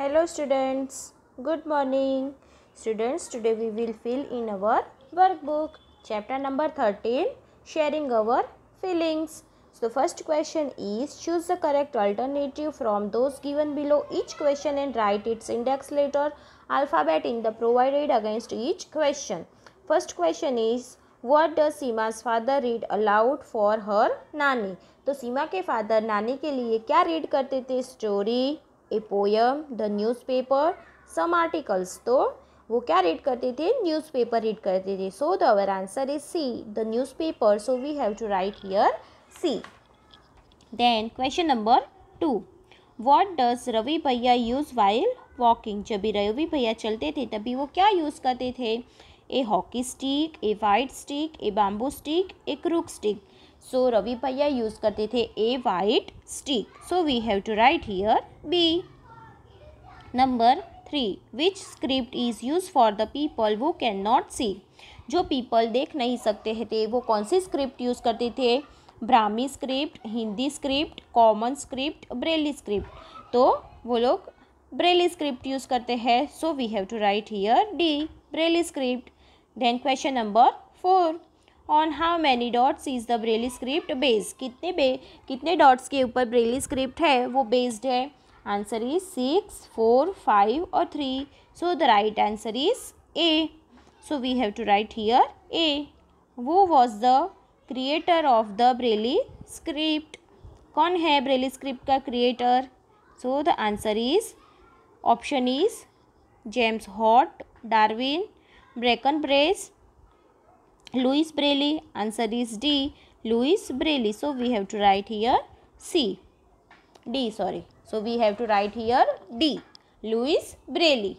Hello students good morning students today we will fill in our workbook chapter number thirteen sharing our feelings so first question is choose the correct alternative from those given below each question and write its index letter alphabet in the provided against each question first question is what did Seema's father read aloud for her nani तो सीमा के father नानी के लिए क्या read करते थे story a poem the newspaper some articles तो वो क्या रीड करते थे न्यूज़पेपर रीड करते थे so the our answer is C the newspaper so we have to write here C then question number two what does Ravi bhaiya use while walking जब भी रवि भैया चलते थे तभी वो क्या यूज़ करते थे a hockey stick a white stick a bamboo stick a crook stick So Ravi bhaiya use करते थे a white stick so we have to write here B number three which script is use for the people who can not see जो people देख नहीं सकते थे वो कौन सी script use करते थे Brahmi script Hindi script common script Braille script तो वो लोग ब्रेली स्क्रिप्ट यूज़ करते हैं so we have to write here D Braille script then question number four on how many dots is the Braille script based कितने बे कितने dots के ऊपर ब्रेली स्क्रिप्ट है वो बेस्ड है answer is six four five और three so the right answer is A so we have to write here A who was the creator of the Braille script कौन है Braille script का creator so the answer is option is James Watt Darwin ब्रेकन ब्रेस Louis Braille. Answer is D. Louis Braille. So we have to write here C. D sorry. So we have to write here D. Louis Braille.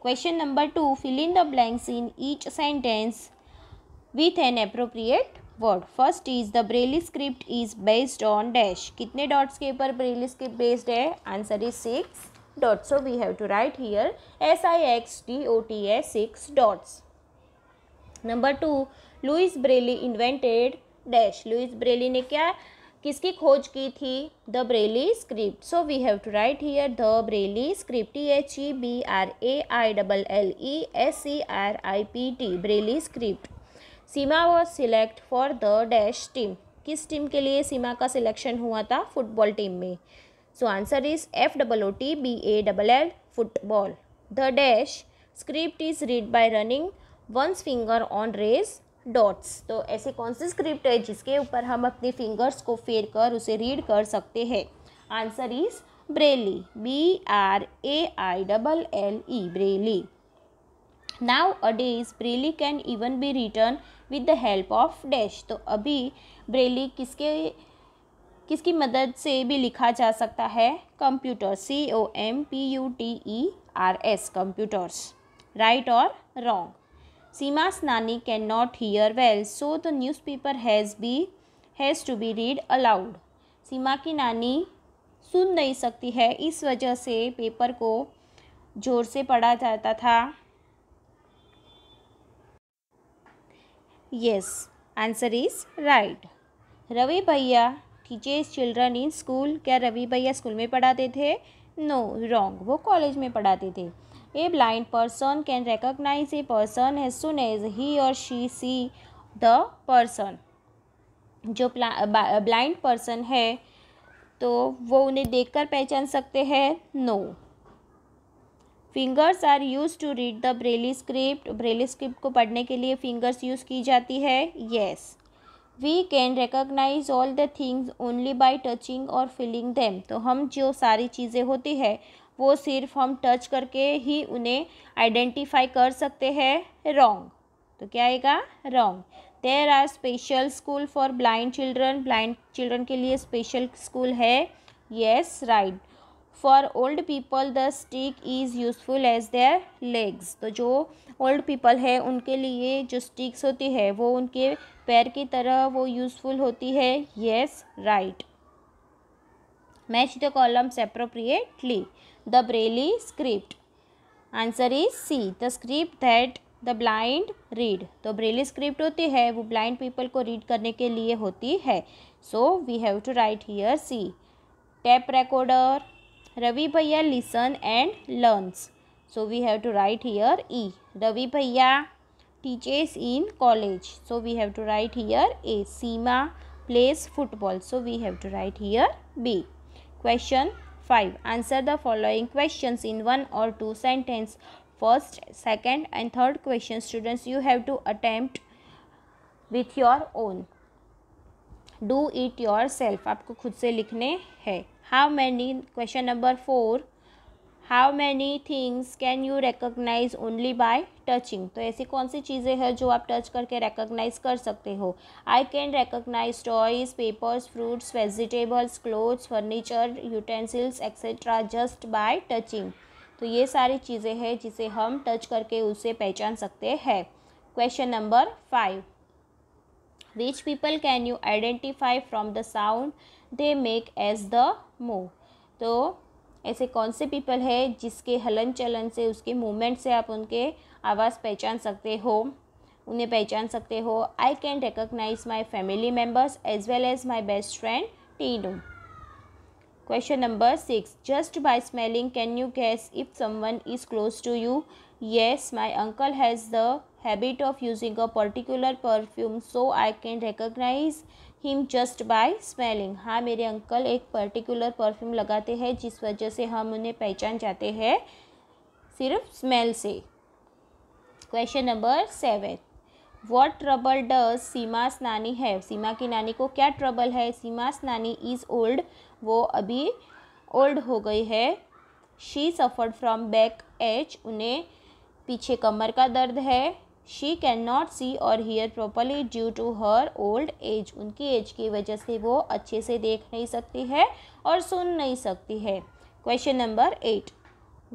Question number 2. Fill in the blanks in each sentence with an appropriate word. First is the Braille script is based on dash. कितने dots के ऊपर Braille script based है Answer is 6 dots. So we have to write here S I X D O T S 6 dots. Number 2. Louis Braille invented dash Louis Braille ने क्या किसकी खोज की थी the Braille script so we have to write here the Braille script T H E B R A I double L E S C R I P T Braille script Seema was select for the dash team किस team के लिए सीमा का selection हुआ था football team में so answer is F double O T B A double L football the dash script is read by running once finger on raised dots तो ऐसे कौन से स्क्रिप्ट है जिसके ऊपर हम अपने फिंगर्स को फेर कर उसे रीड कर सकते हैं answer is Braille B R A I double L E Braille nowadays Braille can even be written with the help of dash तो अभी ब्रेली किसके किसकी मदद से भी लिखा जा सकता है computer C O M P U T E R S computers right और wrong can not cannot hear well, so the newspaper has be has to be read aloud. Seema की नानी सुन नहीं सकती है इस वजह से पेपर को जोर से पढ़ा जाता था yes answer is right Ravi bhaiya teachers children in school क्या रवि भैया स्कूल में पढ़ाते थे नो no, रॉन्ग वो कॉलेज में पढ़ाते थे a blind person can recognise a person as soon as he और शी सी द पर्सन जो ब्लाइंड पर्सन है तो वो उन्हें देखकर पहचान सकते हैं no fingers are use to read the Braille script Braille script को पढ़ने के लिए फिंगर्स यूज़ की जाती है yes we can recognise all the things only by touching और फीलिंग दैम तो हम जो सारी चीज़ें होती है वो सिर्फ हम टच करके ही उन्हें आइडेंटिफाई कर सकते हैं रॉन्ग तो क्या आएगा wrong there are special school for blind children blind children के लिए स्पेशल स्कूल है yes right for old people the stick is useful as their legs तो जो ओल्ड पीपल है उनके लिए जो स्टिक्स होती है वो उनके पैर की तरह वो यूज़फुल होती है yes right match the columns appropriately the Braille script answer is C the script that the blind read तो ब्रेली स्क्रिप्ट होती है वो ब्लाइंड पीपल को रीड करने के लिए होती है so we have to write here C tape recorder Ravi bhaiya listen and learns so we have to write here E Ravi bhaiya teachers in college so we have to write here A Seema plays football so we have to write here B question 5. Answer the following questions in one or two sentences. First, second and third question students you have to attempt with your own. Do it yourself. आपको खुद से लिखने हैं. How many? Question number 4. How many things can you recognise only by touching तो ऐसी कौन सी चीज़ें हैं जो आप टच करके रिकोगनाइज कर सकते हो I can recognise toys papers fruits vegetables clothes furniture utensils etcetera just by touching तो ये सारी चीज़ें हैं जिसे हम टच करके उसे पहचान सकते हैं question number five which people can you identify from the sound they make as they move तो ऐसे कौन से पीपल है जिसके हलन चलन से उसके मूवमेंट से आप उनके आवाज़ पहचान सकते हो उन्हें पहचान सकते हो I can recognise my family members as well as my best friend Tinu question number six just by smelling can you guess if someone is close to you yes my uncle has the habit of using a particular perfume so I can recognise him just by smelling हाँ मेरे uncle एक particular perfume लगाते हैं जिस वजह से हम उन्हें पहचान जाते हैं सिर्फ स्मेल से question number seven what trouble does Seema स्नानी है सीमा की नानी को क्या ट्रबल है सीमा स्नानी इज़ ओल्ड वो अभी ओल्ड हो गई है she suffered from back ache उन्हें पीछे कमर का दर्द है शी कैन नॉट सी और hear properly due to her old age उनकी एज की वजह से वो अच्छे से देख नहीं सकती है और सुन नहीं सकती है question number eight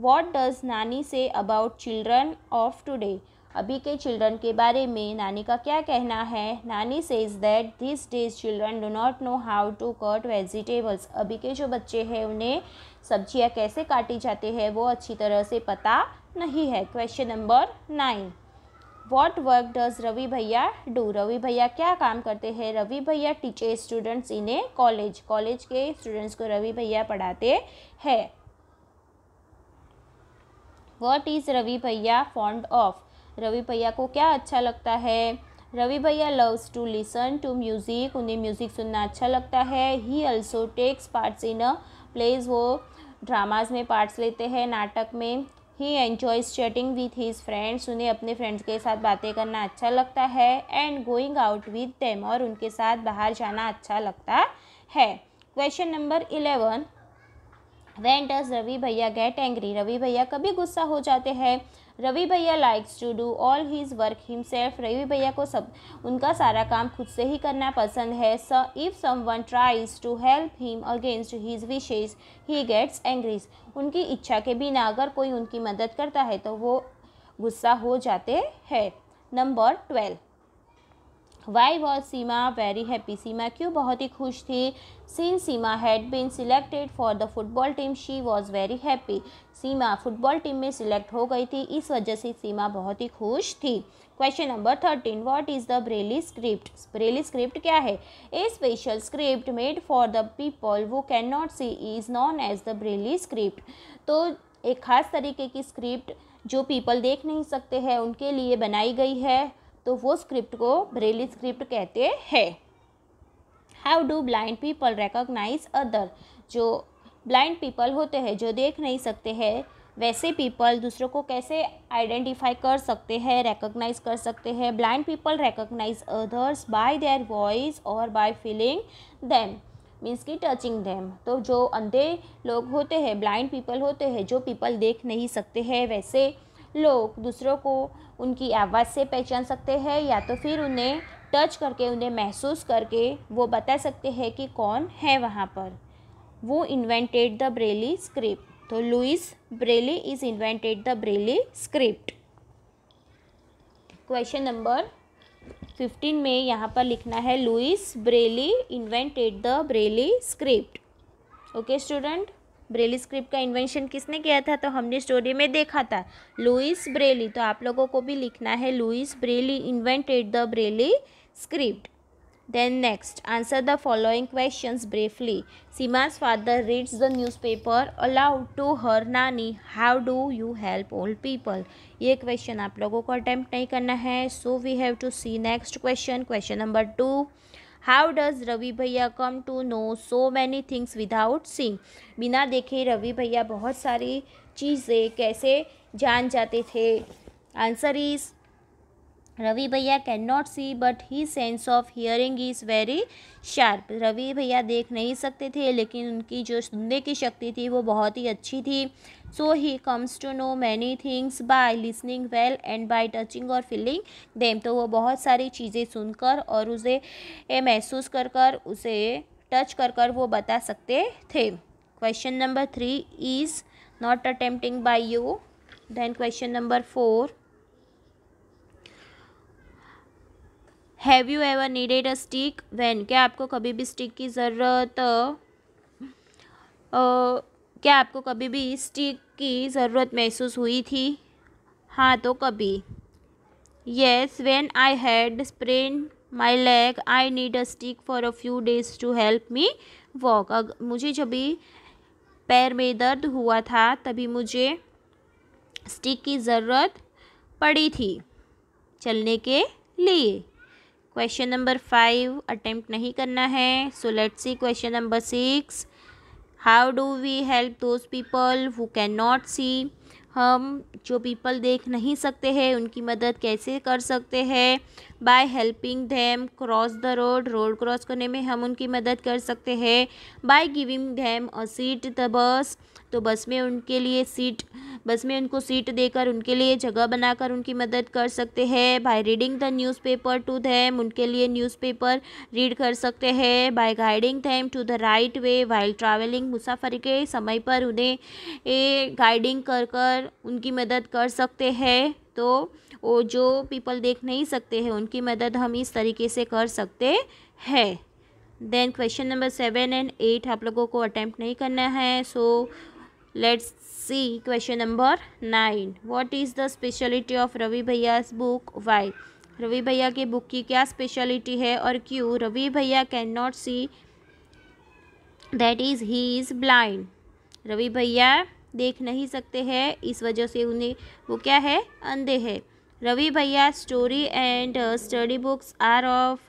what does nani say about children of today अभी के चिल्ड्रन के बारे में नानी का क्या कहना है nani says that this days children do not know how to cut vegetables अभी के जो बच्चे हैं उन्हें सब्ज़ियाँ कैसे काटी जाती है वो अच्छी तरह से पता नहीं है question number nine what work does Ravi bhaiya do Ravi भैया क्या काम करते हैं Ravi bhaiya teacher students in a college college के स्टूडेंट्स को रवि भैया पढ़ाते हैं वॉट इज़ रवि भैया फॉन्ड ऑफ रवि भैया को क्या अच्छा लगता है Ravi bhaiya loves to listen to music उन्हें म्यूज़िक सुनना अच्छा लगता है he also takes parts in a plays वो ड्रामाज में पार्ट्स लेते हैं नाटक में he enjoy chatting with his friends उन्हें अपने फ्रेंड्स के साथ बातें करना अच्छा लगता है and going out with them और उनके साथ बाहर जाना अच्छा लगता है question number eleven when does Ravi bhaiya get angry Ravi भैया कभी गुस्सा हो जाते हैं Ravi bhaiya likes to do all his work himself Ravi bhaiya को सब उनका सारा काम खुद से ही करना पसंद है स if someone tries to help him against his wishes he gets angry उनकी इच्छा के बिना अगर कोई उनकी मदद करता है तो वो गुस्सा हो जाते हैं number twelve why was Seema very happy Seema क्यों बहुत ही खुश थी since Seema had been selected for the football team she was very happy Seema football team में सिलेक्ट हो गई थी इस वजह से सीमा बहुत ही खुश थी question number thirteen what is the Braille script Braille script क्या है a special script made for the people who can not see is known as the Braille script तो एक ख़ास तरीके की स्क्रिप्ट जो पीपल देख नहीं सकते हैं उनके लिए बनाई गई है तो वो स्क्रिप्ट को ब्रेली स्क्रिप्ट कहते हैं how do blind people recognise other जो ब्लाइंड पीपल होते हैं जो देख नहीं सकते हैं वैसे पीपल दूसरों को कैसे आइडेंटिफाई कर सकते हैं रेकोगनाइज कर सकते हैं blind people recognise others by their voice और बाय फीलिंग देम मीन्स की टचिंग देम तो जो अंधे लोग होते हैं ब्लाइंड पीपल होते हैं जो पीपल देख नहीं सकते हैं वैसे लोग दूसरों को उनकी आवाज़ से पहचान सकते हैं या तो फिर उन्हें टच करके उन्हें महसूस करके वो बता सकते हैं कि कौन है वहाँ पर वो इन्वेंटेड द ब्रेली स्क्रिप्ट तो Louis Braille is invented the Braille script question number fifteen में यहाँ पर लिखना है Louis Braille invented the Braille script okay student Braille script का इन्वेंशन किसने किया था तो हमने स्टोरी में देखा था लुइस ब्रेली तो आप लोगों को भी लिखना है Louis Braille invented the Braille script then next answer the following question briefly Seema's father reads the newspaper aloud to her nani how do you help old people ये क्वेश्चन आप लोगों को अटैम्प्ट नहीं करना है so we have to see next question question number two how does Ravi bhaiya come to know so many things without seeing बिना देखे रवि भैया बहुत सारी चीज़ें कैसे जान जाते थे answer is Ravi bhaiya can not see but he sense of hearing is very sharp Ravi bhaiya देख नहीं सकते थे लेकिन उनकी जो सुनने की शक्ति थी वो बहुत ही अच्छी थी so he comes to know many things by listening well and by touching और फीलिंग देम तो वो बहुत सारी चीज़ें सुनकर और उसे महसूस कर कर उसे टच कर कर वो बता सकते थे question number three is not attempting by you then question number four have you ever needed a stick when क्या आपको कभी भी स्टिक की ज़रूरत क्या आपको कभी भी स्टिक की ज़रूरत महसूस हुई थी हाँ तो कभी yes when I had sprain my leg I need a stick for a few days to help me walk मुझे जब भी पैर में दर्द हुआ था तभी मुझे स्टिक की ज़रूरत पड़ी थी चलने के लिए क्वेश्चन नंबर फाइव अटेम्प्ट नहीं करना है so let's see question number six how do we help those people who can not see हम जो पीपल देख नहीं सकते हैं उनकी मदद कैसे कर सकते हैं by helping them cross the road road cross करने में हम उनकी मदद कर सकते हैं by giving them a seat the bus तो बस में उनके लिए सीट बस में उनको सीट देकर उनके लिए जगह बनाकर उनकी मदद कर सकते हैं by reading the newspaper to them उनके लिए न्यूज़पेपर रीड कर सकते हैं by guiding them to the right way while travelling मुसाफरी के समय पर उन्हें गाइडिंग कर कर उनकी मदद कर सकते हैं तो वो जो पीपल देख नहीं सकते हैं उनकी मदद हम इस तरीके से कर सकते हैं then question number seven and eight आप लोगों को अटैम्प्ट नहीं करना है so let's see question number nine what is the speciality of Ravi bhaiya book Y Ravi भैया के बुक की क्या स्पेशलिटी है और क्यों Ravi bhaiya can not see that is he is blind Ravi bhaiya देख नहीं सकते हैं इस वजह से उन्हें वो क्या है अंधे है Ravi bhaiya story and study books are of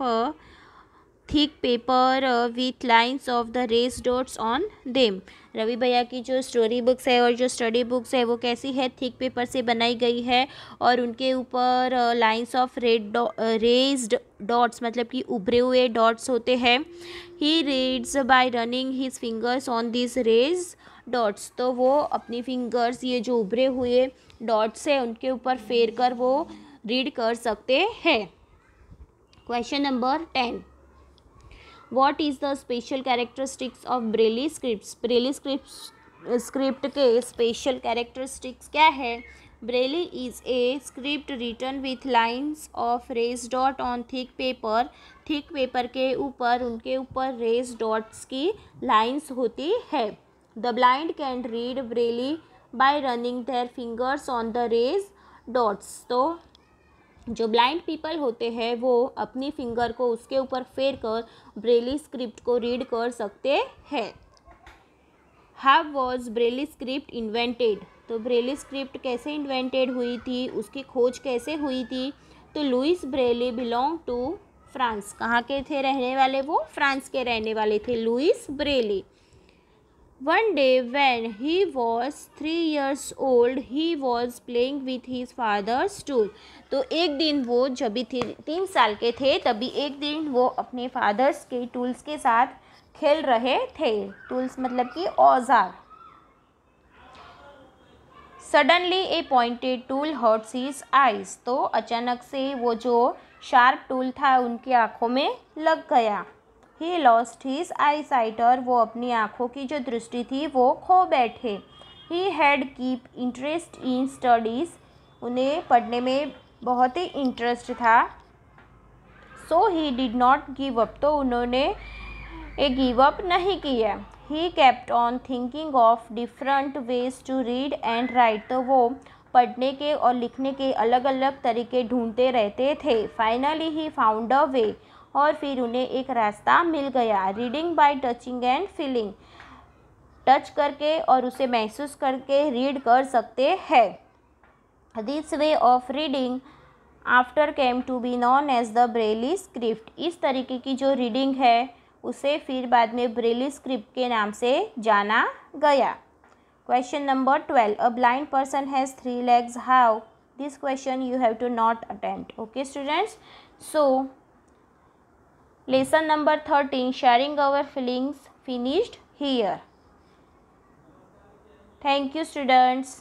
thick paper with lines of the raised dots on them Ravi bhaiya की जो स्टोरी बुक्स है और जो स्टडी बुक्स है वो कैसी है थिक पेपर से बनाई गई है और उनके ऊपर lines of red raised dots मतलब कि उभरे हुए डॉट्स होते हैं he reads by running his fingers on this raised dots तो वो अपनी फिंगर्स ये जो उभरे हुए डॉट्स है उनके ऊपर फेर कर वो रीड कर सकते हैं question number ten what is the special characteristics of Braille script Braille script script के स्पेशल कैरेक्टरिस्टिक्स क्या है Braille is a script written with lines of raised dot on thick paper thick paper के ऊपर उनके ऊपर race dots की lines होती है The blind can read braille by running their fingers on the rays dots. तो जो blind people होते हैं वो अपनी फिंगर को उसके ऊपर फेर कर ब्रेली स्क्रिप्ट को रीड कर सकते हैं how was Braille script invented तो ब्रेली स्क्रिप्ट कैसे इन्वेंटेड हुई थी उसकी खोज कैसे हुई थी तो Louis Braille belong to France कहाँ के थे रहने वाले वो फ्रांस के रहने वाले थे Louis Braille One day, when he was three years old, he was playing with his father's tool. तो एक दिन वो जब भी थी तीन साल के थे तभी एक दिन वो अपने फादर्स के टूल्स के साथ खेल रहे थे टूल्स मतलब कि औजार suddenly a pointed tool hurts his eyes तो अचानक से वो जो शार्प टूल था उनकी आँखों में लग गया he lost his eyesight और वो अपनी आँखों की जो दृष्टि थी वो खो बैठे he had keep interest in studies उन्हें पढ़ने में बहुत ही इंटरेस्ट था so he did not give up तो उन्होंने ए गिव अप नहीं किया he kept on thinking of different ways to read and write तो वो पढ़ने के और लिखने के अलग अलग तरीके ढूंढते रहते थे फाइनली ही फाउंड अ वे और फिर उन्हें एक रास्ता मिल गया reading by touching and feeling touch करके और उसे महसूस करके रीड कर सकते हैं this way of reading after came to be known as the Braille script इस तरीके की जो रीडिंग है उसे फिर बाद में ब्रेली स्क्रिप्ट के नाम से जाना गया question number twelve a blind person has three legs how this question you have to not attend okay students so lesson number 13 sharing our feelings finished here thank you students